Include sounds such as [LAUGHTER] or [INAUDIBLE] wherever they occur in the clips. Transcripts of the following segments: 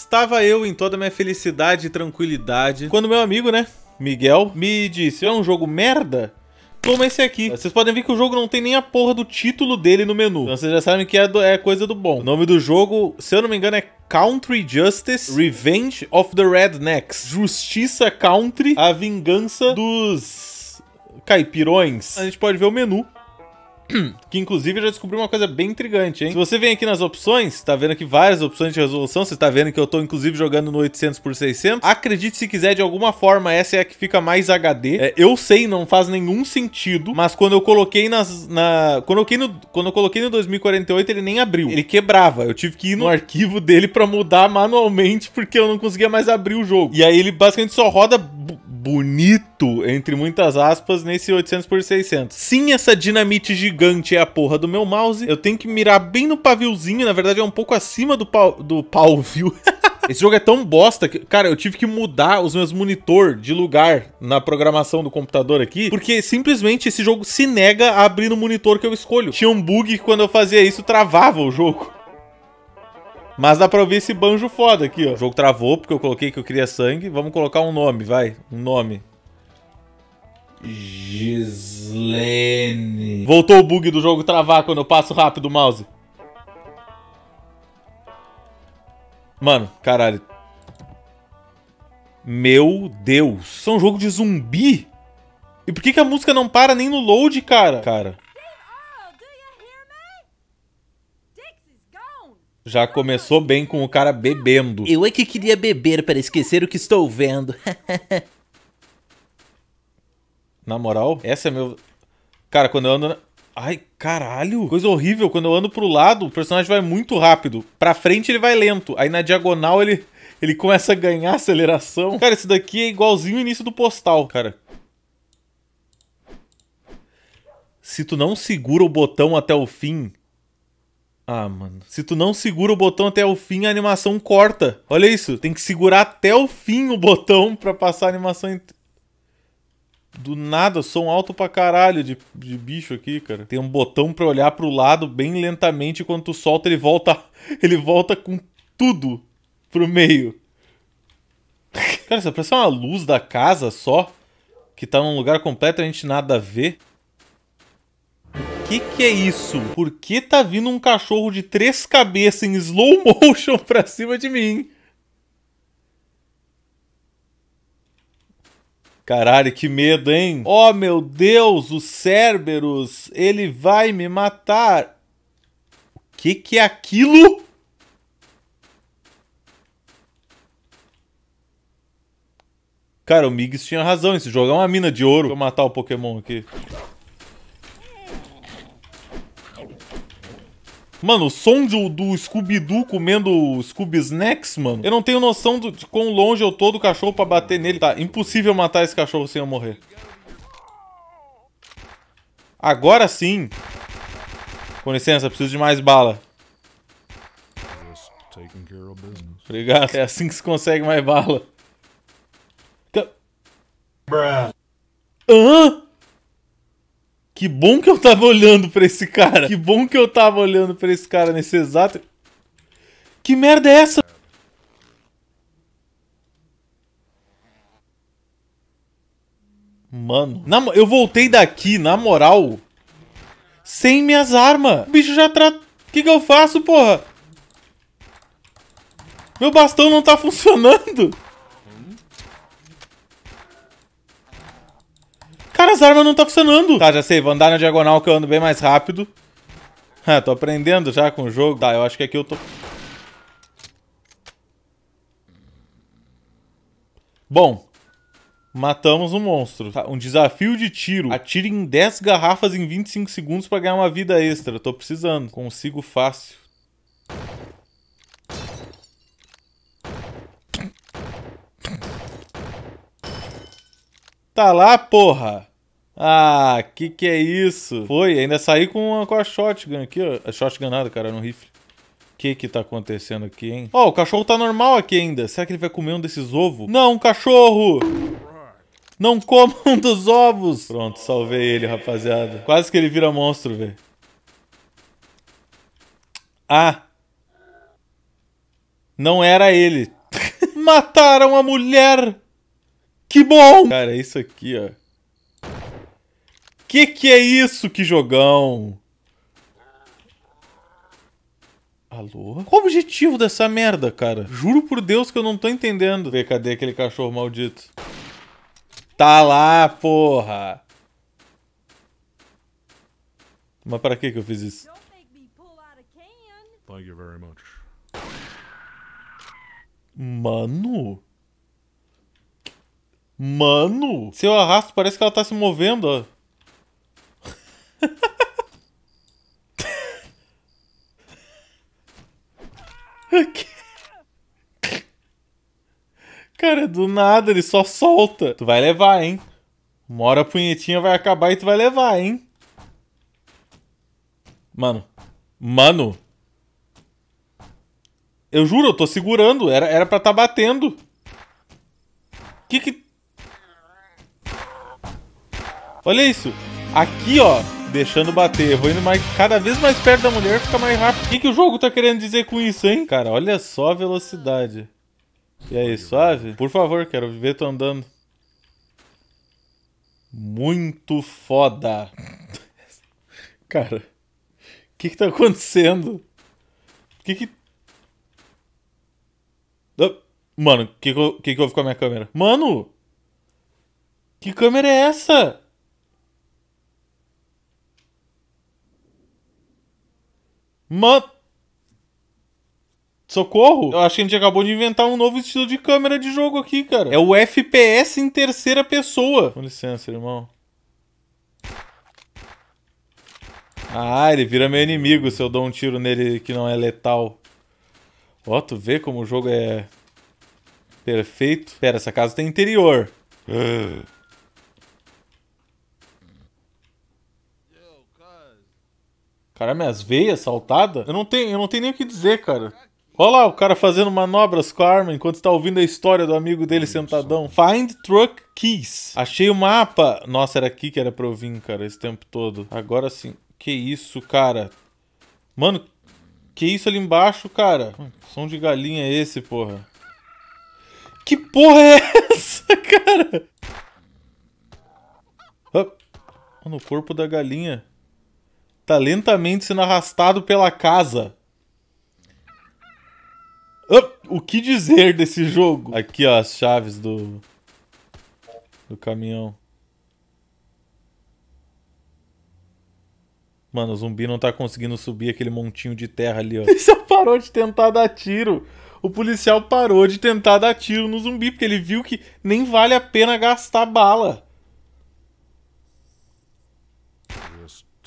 Estava eu em toda a minha felicidade e tranquilidade quando meu amigo, né, Miguel, me disse: "É um jogo merda?" Toma esse aqui. Vocês podem ver que o jogo não tem nem a porra do título dele no menu. Então vocês já sabem que é, do, é coisa do bom. O nome do jogo, se eu não me engano, é Country Justice Revenge of the Rednecks. Justiça Country, a vingança dos caipirões. A gente pode ver o menu que inclusive eu já descobri uma coisa bem intrigante, hein? Se você vem aqui nas opções, tá vendo aqui várias opções de resolução, você tá vendo que eu tô inclusive jogando no 800 por 600 Acredite se quiser, de alguma forma, essa é a que fica mais HD. É, eu sei, não faz nenhum sentido, mas quando eu coloquei nas... Na... Quando, eu no, quando eu coloquei no 2048, ele nem abriu. Ele quebrava. Eu tive que ir no arquivo dele pra mudar manualmente, porque eu não conseguia mais abrir o jogo. E aí ele basicamente só roda bonito, entre muitas aspas, nesse 800x600. Sim, essa dinamite gigante é a porra do meu mouse. Eu tenho que mirar bem no paviozinho, na verdade é um pouco acima do pau, do pau [LAUGHS] viu? Esse jogo é tão bosta que, cara, eu tive que mudar os meus monitor de lugar na programação do computador aqui, porque simplesmente esse jogo se nega a abrir no monitor que eu escolho. Tinha um bug que quando eu fazia isso travava o jogo. Mas dá pra ouvir esse banjo foda aqui, ó. O jogo travou porque eu coloquei que eu queria sangue. Vamos colocar um nome, vai. Um nome. Gislene. Voltou o bug do jogo travar quando eu passo rápido o mouse. Mano, caralho. Meu Deus. Isso é um jogo de zumbi? E por que, que a música não para nem no load, cara? Cara. Já começou bem com o cara bebendo. Eu é que queria beber para esquecer o que estou vendo. [LAUGHS] na moral, essa é meu. Cara, quando eu ando. Ai, caralho! Coisa horrível. Quando eu ando pro lado, o personagem vai muito rápido. Pra frente ele vai lento. Aí na diagonal ele. Ele começa a ganhar aceleração. Cara, esse daqui é igualzinho o início do postal, cara. Se tu não segura o botão até o fim, ah, mano. Se tu não segura o botão até o fim, a animação corta. Olha isso. Tem que segurar até o fim o botão pra passar a animação. Int... Do nada, som alto pra caralho de, de bicho aqui, cara. Tem um botão pra olhar pro lado bem lentamente. Quando tu solta, ele volta. [LAUGHS] Ele volta com tudo pro meio. Cara, isso parece uma luz da casa só. Que tá num lugar completamente nada a ver. Que que é isso? Por que tá vindo um cachorro de três cabeças em slow motion [LAUGHS] pra cima de mim? Caralho, que medo, hein? Oh, meu Deus, o Cerberus, ele vai me matar. O que que é aquilo? Cara, o Miggs tinha razão, esse jogo é uma mina de ouro. Vou matar o Pokémon aqui. Mano, o som do, do Scooby-Doo comendo Scooby-Snacks, mano. Eu não tenho noção do, de quão longe eu tô do cachorro pra bater nele. Tá, impossível matar esse cachorro sem eu morrer. Agora sim. Com licença, preciso de mais bala. Obrigado. É assim que se consegue mais bala. Bruh. Hã? Que bom que eu tava olhando pra esse cara. Que bom que eu tava olhando pra esse cara nesse exato. Que merda é essa? Mano, na, eu voltei daqui, na moral, sem minhas armas. O bicho já trata... O que, que eu faço, porra? Meu bastão não tá funcionando. Cara, as armas não tá funcionando. Tá, já sei. Vou andar na diagonal que eu ando bem mais rápido. Ah, tô aprendendo já com o jogo. Tá, eu acho que aqui eu tô... Bom, matamos um monstro. Tá, um desafio de tiro. Atire em 10 garrafas em 25 segundos pra ganhar uma vida extra. tô precisando. Consigo fácil. Tá lá, porra! Ah, que que é isso? Foi, ainda saí com, uma, com a shotgun aqui, ó. A shotgun nada, cara, no rifle. O que que tá acontecendo aqui, hein? Ó, oh, o cachorro tá normal aqui ainda. Será que ele vai comer um desses ovos? Não, cachorro! Não coma [LAUGHS] um dos ovos! Pronto, salvei ele, rapaziada. Quase que ele vira monstro, velho. Ah! Não era ele. [LAUGHS] Mataram a mulher! Que bom! Cara, é isso aqui, ó. Que que é isso? Que jogão! Alô? Qual o objetivo dessa merda, cara? Juro por Deus que eu não tô entendendo. Vê, cadê aquele cachorro maldito? Tá lá, porra! Mas pra que que eu fiz isso? Thank you very much. Mano? Mano? Se eu arrasto, parece que ela tá se movendo, ó. Cara, do nada ele só solta. Tu vai levar, hein? Uma hora a punhetinha vai acabar e tu vai levar, hein? Mano. Mano. Eu juro, eu tô segurando. Era, era pra tá batendo. Que que... Olha isso. Aqui, ó deixando bater, vou indo mais, cada vez mais perto da mulher, fica mais rápido. O que, que o jogo tá querendo dizer com isso, hein? Cara, olha só a velocidade. E aí, suave? Por favor, quero ver tu andando. Muito foda. [LAUGHS] Cara, o que que tá acontecendo? O que que... Ah, mano, o que que, eu, que que houve com a minha câmera? Mano! Que câmera é essa? Mano. Socorro! Eu acho que a gente acabou de inventar um novo estilo de câmera de jogo aqui, cara. É o FPS em terceira pessoa. Com licença, irmão. Ah, ele vira meu inimigo se eu dou um tiro nele que não é letal. Ó, tu vê como o jogo é perfeito. Pera, essa casa tem interior. Ah. Cara, minhas veias saltadas? Eu não tenho, eu não tenho nem o que dizer, cara. Olha lá o cara fazendo manobras com a arma enquanto está ouvindo a história do amigo dele sentadão. Find Truck Keys. Achei o mapa. Nossa, era aqui que era pra eu vir, cara, esse tempo todo. Agora sim. Que isso, cara? Mano, que isso ali embaixo, cara? que som de galinha é esse, porra? Que porra é [LAUGHS] essa, cara? Mano, no corpo da galinha. Tá lentamente sendo arrastado pela casa. o que dizer desse jogo? Aqui, ó, as chaves do... Do caminhão. Mano, o zumbi não tá conseguindo subir aquele montinho de terra ali, ó. O [LAUGHS] policial parou de tentar dar tiro. O policial parou de tentar dar tiro no zumbi, porque ele viu que nem vale a pena gastar bala.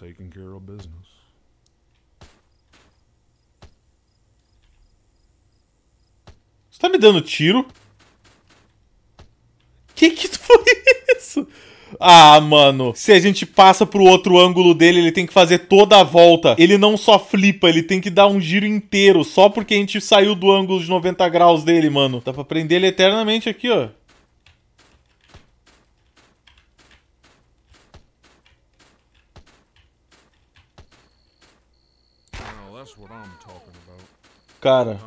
taking care of business. Você tá me dando tiro? Que que [LAUGHS] foi isso? Ah, mano. Se a gente passa pro outro ângulo dele, ele tem que fazer toda a volta. Ele não só flipa, ele tem que dar um giro inteiro, só porque a gente saiu do ângulo de 90 graus dele, mano. Dá pra prender ele eternamente aqui, ó. Cara.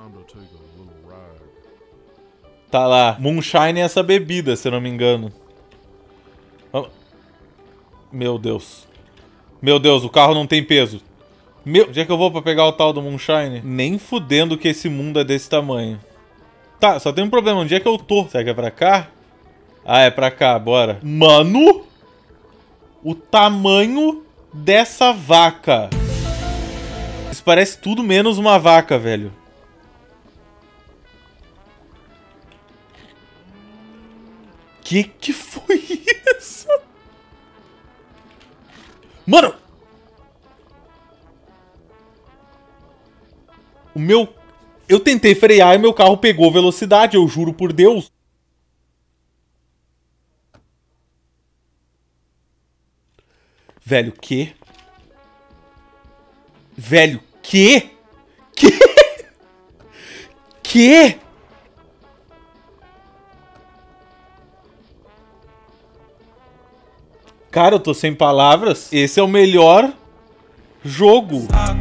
Tá lá. Moonshine é essa bebida, se eu não me engano. Meu Deus. Meu Deus, o carro não tem peso. Meu, onde é que eu vou pra pegar o tal do Moonshine? Nem fudendo que esse mundo é desse tamanho. Tá, só tem um problema. Onde é que eu tô? Será que é pra cá? Ah, é pra cá, bora. Mano! O tamanho dessa vaca. Isso parece tudo menos uma vaca, velho. Que que foi isso? Mano! O meu... Eu tentei frear e meu carro pegou velocidade, eu juro por Deus. Velho, que? Velho, que? Que? Que? Cara, eu tô sem palavras. Esse é o melhor jogo. Ah.